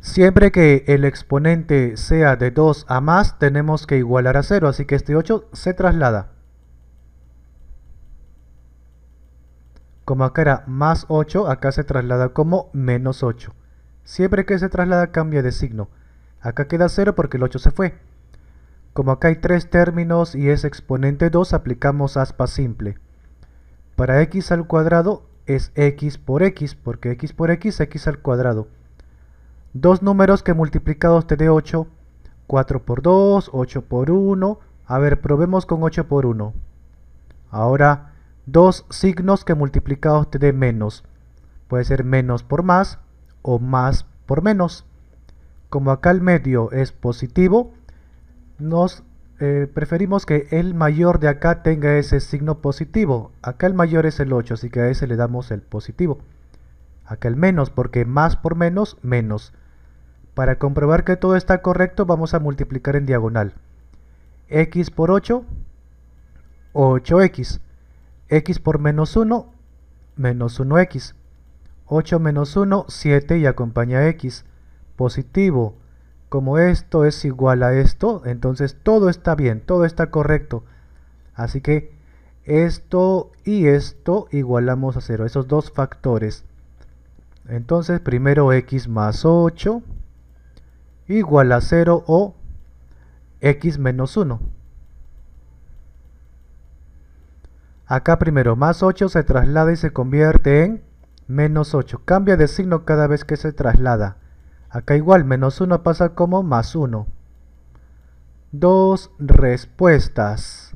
Siempre que el exponente sea de 2 a más, tenemos que igualar a 0, así que este 8 se traslada. Como acá era más 8, acá se traslada como menos 8. Siempre que se traslada cambia de signo. Acá queda 0 porque el 8 se fue. Como acá hay 3 términos y es exponente 2, aplicamos aspa simple. Para x al cuadrado es x por x, porque x por x, x al cuadrado dos números que multiplicados te dé 8. 4 por 2, 8 por 1. A ver, probemos con 8 por 1. Ahora, dos signos que multiplicados te dé menos. Puede ser menos por más o más por menos. Como acá el medio es positivo, nos eh, preferimos que el mayor de acá tenga ese signo positivo. Acá el mayor es el 8, así que a ese le damos el positivo. Acá el menos, porque más por menos, menos. Para comprobar que todo está correcto vamos a multiplicar en diagonal. x por 8, 8x. x por menos 1, menos 1x. 8 menos 1, 7 y acompaña x. Positivo. Como esto es igual a esto, entonces todo está bien, todo está correcto. Así que esto y esto igualamos a 0, esos dos factores. Entonces primero x más 8 igual a 0 o x menos 1. Acá primero, más 8 se traslada y se convierte en menos 8. Cambia de signo cada vez que se traslada. Acá igual, menos 1 pasa como más 1. Dos respuestas.